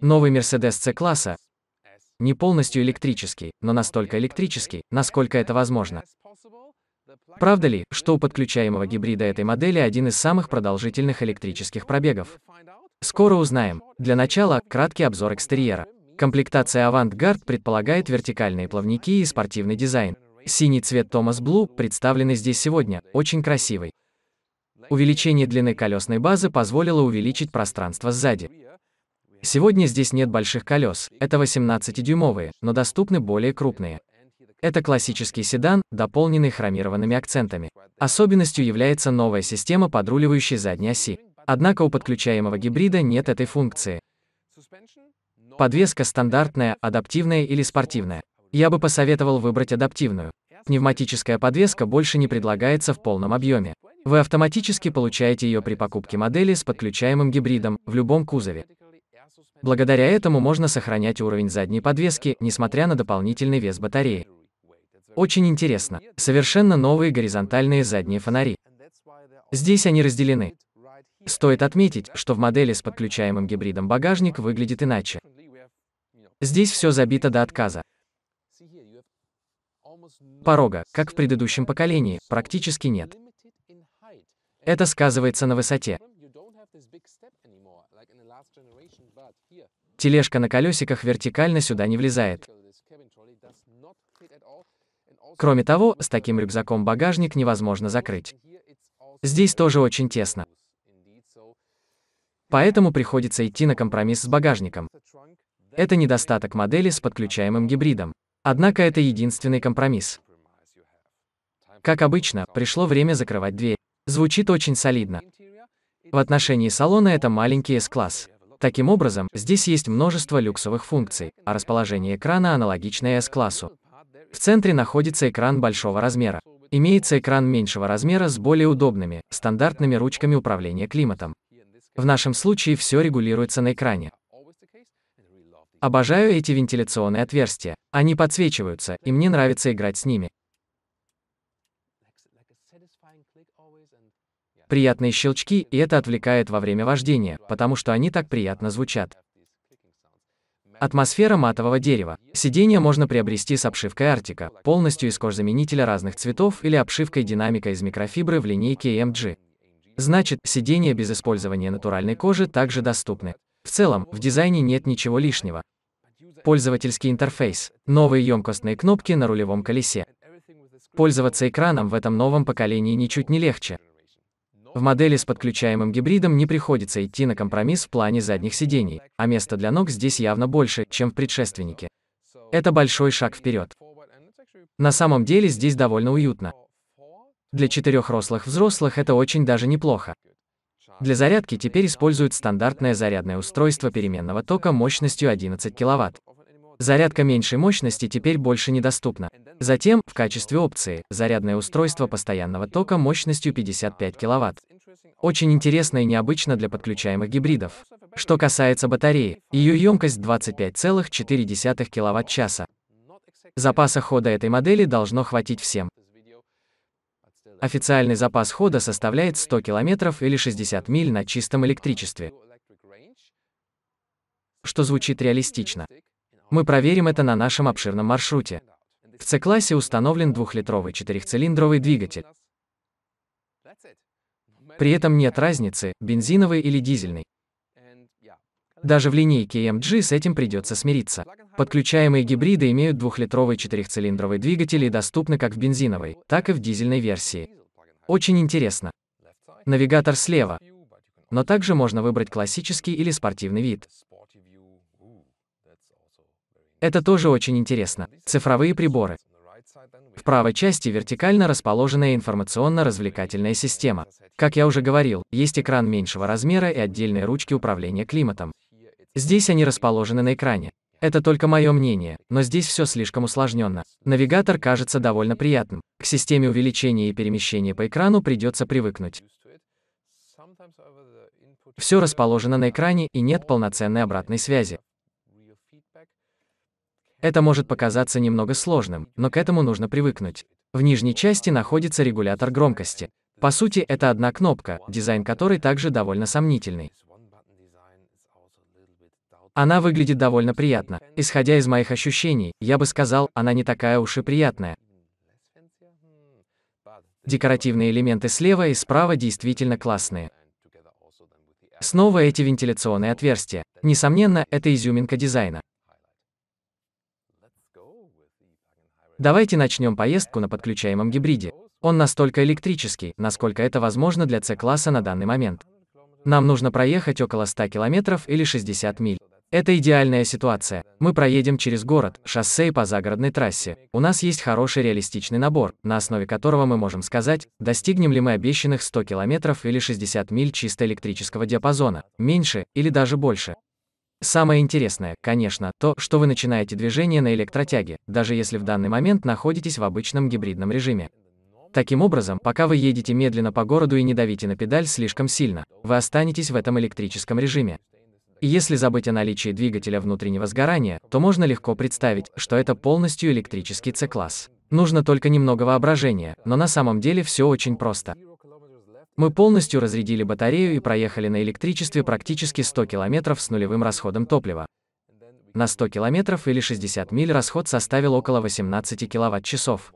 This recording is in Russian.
Новый Mercedes C-класса не полностью электрический, но настолько электрический, насколько это возможно. Правда ли, что у подключаемого гибрида этой модели один из самых продолжительных электрических пробегов? Скоро узнаем. Для начала, краткий обзор экстерьера. Комплектация Avantgarde предполагает вертикальные плавники и спортивный дизайн. Синий цвет Thomas Blue, представленный здесь сегодня, очень красивый. Увеличение длины колесной базы позволило увеличить пространство сзади. Сегодня здесь нет больших колес, это 18-дюймовые, но доступны более крупные. Это классический седан, дополненный хромированными акцентами. Особенностью является новая система подруливающей задней оси. Однако у подключаемого гибрида нет этой функции. Подвеска стандартная, адаптивная или спортивная. Я бы посоветовал выбрать адаптивную. Пневматическая подвеска больше не предлагается в полном объеме. Вы автоматически получаете ее при покупке модели с подключаемым гибридом в любом кузове. Благодаря этому можно сохранять уровень задней подвески, несмотря на дополнительный вес батареи. Очень интересно. Совершенно новые горизонтальные задние фонари. Здесь они разделены. Стоит отметить, что в модели с подключаемым гибридом багажник выглядит иначе. Здесь все забито до отказа. Порога, как в предыдущем поколении, практически нет. Это сказывается на высоте. Тележка на колесиках вертикально сюда не влезает. Кроме того, с таким рюкзаком багажник невозможно закрыть. Здесь тоже очень тесно. Поэтому приходится идти на компромисс с багажником. Это недостаток модели с подключаемым гибридом. Однако это единственный компромисс. Как обычно, пришло время закрывать дверь. Звучит очень солидно. В отношении салона это маленький S-класс. Таким образом, здесь есть множество люксовых функций, а расположение экрана аналогичное S-классу. В центре находится экран большого размера. Имеется экран меньшего размера с более удобными, стандартными ручками управления климатом. В нашем случае все регулируется на экране. Обожаю эти вентиляционные отверстия. Они подсвечиваются, и мне нравится играть с ними. Приятные щелчки, и это отвлекает во время вождения, потому что они так приятно звучат. Атмосфера матового дерева. Сиденье можно приобрести с обшивкой Артика, полностью из кожзаменителя разных цветов или обшивкой динамика из микрофибры в линейке MG. Значит, сиденья без использования натуральной кожи также доступны. В целом, в дизайне нет ничего лишнего. Пользовательский интерфейс. Новые емкостные кнопки на рулевом колесе. Пользоваться экраном в этом новом поколении ничуть не легче. В модели с подключаемым гибридом не приходится идти на компромисс в плане задних сидений, а места для ног здесь явно больше, чем в предшественнике. Это большой шаг вперед. На самом деле здесь довольно уютно. Для четырех рослых взрослых это очень даже неплохо. Для зарядки теперь используют стандартное зарядное устройство переменного тока мощностью 11 кВт. Зарядка меньшей мощности теперь больше недоступна. Затем, в качестве опции, зарядное устройство постоянного тока мощностью 55 кВт. Очень интересно и необычно для подключаемых гибридов. Что касается батареи, ее емкость 25,4 кВт-часа. Запаса хода этой модели должно хватить всем. Официальный запас хода составляет 100 километров или 60 миль на чистом электричестве, что звучит реалистично. Мы проверим это на нашем обширном маршруте. В C-классе установлен двухлитровый четырехцилиндровый двигатель. При этом нет разницы, бензиновый или дизельный. Даже в линейке MG с этим придется смириться. Подключаемые гибриды имеют двухлитровый четырехцилиндровый двигатель и доступны как в бензиновой, так и в дизельной версии. Очень интересно. Навигатор слева. Но также можно выбрать классический или спортивный вид. Это тоже очень интересно. Цифровые приборы. В правой части вертикально расположенная информационно-развлекательная система. Как я уже говорил, есть экран меньшего размера и отдельные ручки управления климатом. Здесь они расположены на экране. Это только мое мнение, но здесь все слишком усложненно. Навигатор кажется довольно приятным. К системе увеличения и перемещения по экрану придется привыкнуть. Все расположено на экране и нет полноценной обратной связи. Это может показаться немного сложным, но к этому нужно привыкнуть. В нижней части находится регулятор громкости. По сути, это одна кнопка, дизайн которой также довольно сомнительный. Она выглядит довольно приятно. Исходя из моих ощущений, я бы сказал, она не такая уж и приятная. Декоративные элементы слева и справа действительно классные. Снова эти вентиляционные отверстия. Несомненно, это изюминка дизайна. Давайте начнем поездку на подключаемом гибриде. Он настолько электрический, насколько это возможно для c класса на данный момент. Нам нужно проехать около 100 километров или 60 миль. Это идеальная ситуация. Мы проедем через город, шоссе и по загородной трассе. У нас есть хороший реалистичный набор, на основе которого мы можем сказать, достигнем ли мы обещанных 100 километров или 60 миль чисто электрического диапазона, меньше или даже больше. Самое интересное, конечно, то, что вы начинаете движение на электротяге, даже если в данный момент находитесь в обычном гибридном режиме. Таким образом, пока вы едете медленно по городу и не давите на педаль слишком сильно, вы останетесь в этом электрическом режиме. И если забыть о наличии двигателя внутреннего сгорания, то можно легко представить, что это полностью электрический C-класс. Нужно только немного воображения, но на самом деле все очень просто. Мы полностью разрядили батарею и проехали на электричестве практически 100 километров с нулевым расходом топлива. На 100 километров или 60 миль расход составил около 18 киловатт-часов.